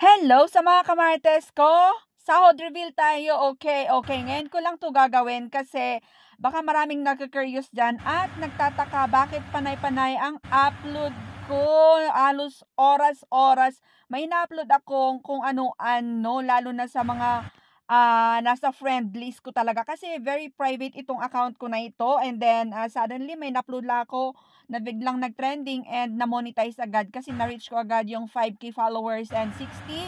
Hello sa mga kamartes ko! Sahod reveal tayo. Okay, okay. Ngayon ko lang to gagawin kasi baka maraming nagka-curious dyan at nagtataka bakit panay-panay ang upload ko. Alos oras-oras may na-upload akong kung ano-ano lalo na sa mga uh, nasa friend list ko talaga kasi very private itong account ko na ito and then uh, suddenly may na-upload la ako na biglang nag-trending and na-monetize agad kasi na-reach ko agad yung 5k followers and 60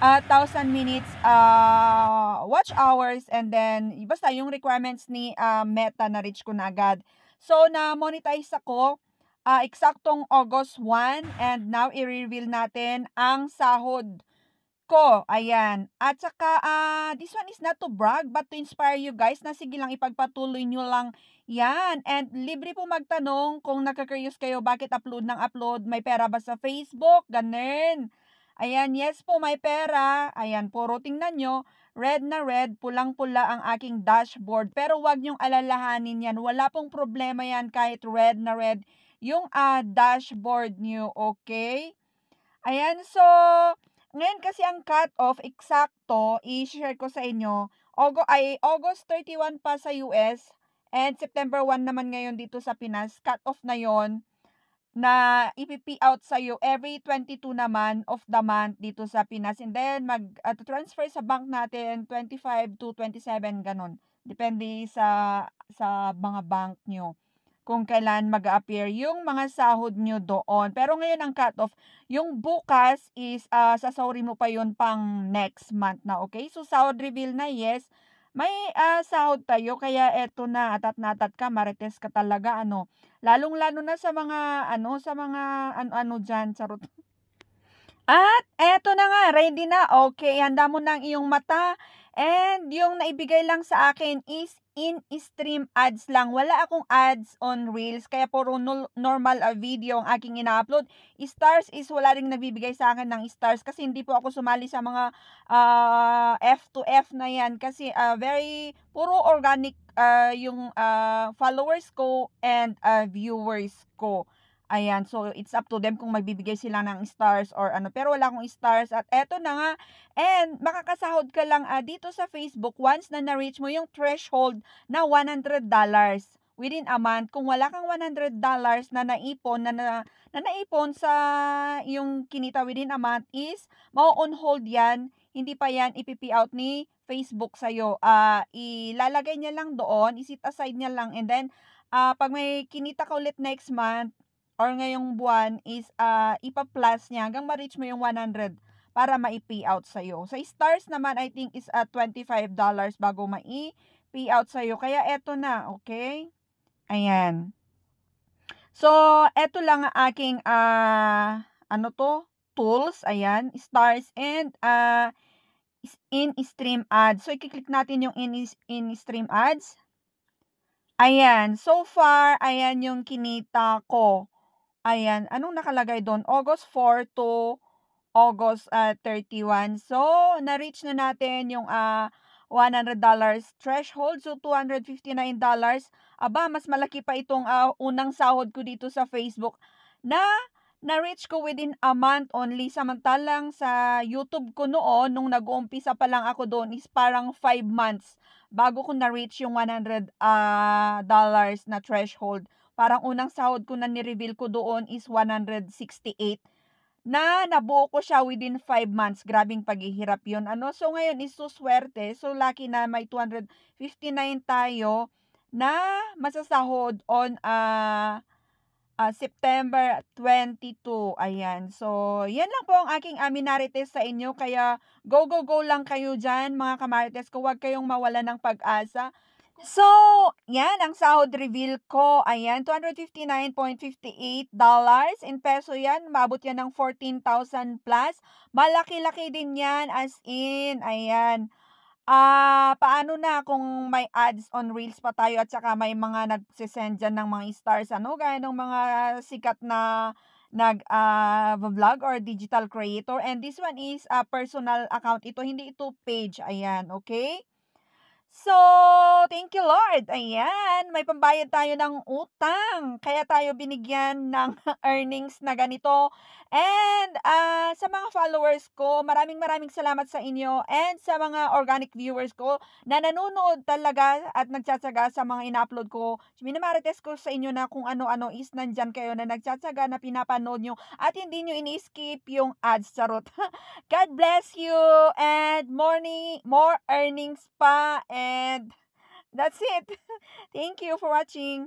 uh, 1,000 minutes uh, watch hours and then basta yung requirements ni uh, Meta na-reach ko na agad. So na-monetize ako uh, eksaktong August 1 and now i-reveal natin ang sahod ko. Ayan. At saka, uh, this one is not to brag, but to inspire you guys na sige lang ipagpatuloy nyo lang yan. And libre po magtanong kung nakakurious kayo bakit upload ng upload. May pera ba sa Facebook? Ganun. Ayan, yes po, may pera. Ayan, puro tingnan nyo. Red na red, pulang-pula ang aking dashboard. Pero wag nyong alalahanin yan. Wala pong problema yan kahit red na red yung uh, dashboard nyo. Okay? Ayan, so ngayon kasi ang cut-off, eksakto, i-share ko sa inyo, August, ay, August 31 pa sa US and September 1 naman ngayon dito sa Pinas. Cut-off na yon na ipipi out sa iyo every 22 naman of the month dito sa Pinas. And then, mag-transfer ah, uh, sa bank natin 25 to 27, ganun. Depende sa, sa mga bank nyo kung kailan mag appear yung mga sahod nyo doon. Pero ngayon ang cut-off, yung bukas is uh, ah, sasahuri mo pa yun pang next month na, okay? So sahod reveal na, yes. May uh, sahod tayo, kaya eto na, atat na atat ka, marites ka talaga, ano. Lalong-lalo na sa mga, ano, sa mga, ano-ano dyan, charot. At eto na nga, ready na, okay, handa mo na ang iyong mata, And yung naibigay lang sa akin is in-stream ads lang. Wala akong ads on Reels, kaya puro normal uh, video ang aking ina-upload. Stars is wala rin nagbibigay sa akin ng stars kasi hindi po ako sumali sa mga uh, ah, F2F na yan. Kasi uh, very, puro organic uh, yung uh, followers ko and uh, viewers ko. Ayan, so it's up to them kung magbibigay sila ng stars or ano. Pero wala akong stars at eto na nga. And makakasahod ka lang uh, dito sa Facebook once na na-reach mo yung threshold na $100 within a month. Kung wala kang $100 na naipon, na, na, na naipon sa yung kinita within a month is mau-on hold yan. Hindi pa yan ipipi out ni Facebook sa'yo. Uh, ilalagay niya lang doon, isit aside niya lang and then uh, pag may kinita ka ulit next month, or ngayong buwan is uh, ipa-plus niya hanggang ma-reach mo yung 100 para ma-pay out sa iyo. Sa stars naman, I think is at uh, $25 bago ma-pay out sa iyo. Kaya eto na, okay? Ayan. So, eto lang ang aking, uh, ano to? Tools, ayan, stars and uh, in-stream ads. So, i-click natin yung in-stream ads. Ayan, so far, ayan yung kinita ko. Ayan, anong nakalagay doon? August 4 to August uh, ah, 31. So, na-reach na natin yung uh, ah, $100 threshold. So, $259. Aba, mas malaki pa itong uh, unang sahod ko dito sa Facebook na na-reach ko within a month only. Samantalang sa YouTube ko noon, nung nag-uumpisa pa lang ako doon, is parang 5 months bago ko na-reach yung $100 uh, ah, dollars na threshold. Parang unang sahod ko na ni-reveal ko doon is 168 na nabuo ko siya within 5 months. Grabing paghihirap yun. Ano? So, ngayon is so swerte. So, lucky na may 259 tayo na masasahod on a uh, uh, September 22. Ayan. So, yan lang po ang aking aminarites ah, sa inyo. Kaya, go, go, go lang kayo dyan, mga kamarites ko. Huwag kayong mawala ng pag-asa. So, yan ang sahod reveal ko. Ayan, 259.58 dollars. In peso yan, mabot yan ng 14,000 plus. Malaki-laki din yan as in, ayan. Ah, paano na kung may ads on Reels pa tayo at saka may mga nagsisend dyan ng mga stars, ano, gaya ng mga sikat na nag uh, vlog or digital creator and this one is a ah, personal account ito hindi ito page ayan okay So, thank you Lord. Ayan, may pambayad tayo ng utang. Kaya tayo binigyan ng earnings na ganito. And uh, sa mga followers ko, maraming maraming salamat sa inyo. And sa mga organic viewers ko na nanonood talaga at nagtsatsaga sa mga ina-upload ko. Minamarites ko sa inyo na kung ano-ano is nandyan kayo na nagtsatsaga na pinapanood nyo. At hindi nyo ini-skip yung ads charot. God bless you and morning, more earnings pa. And and that's it thank you for watching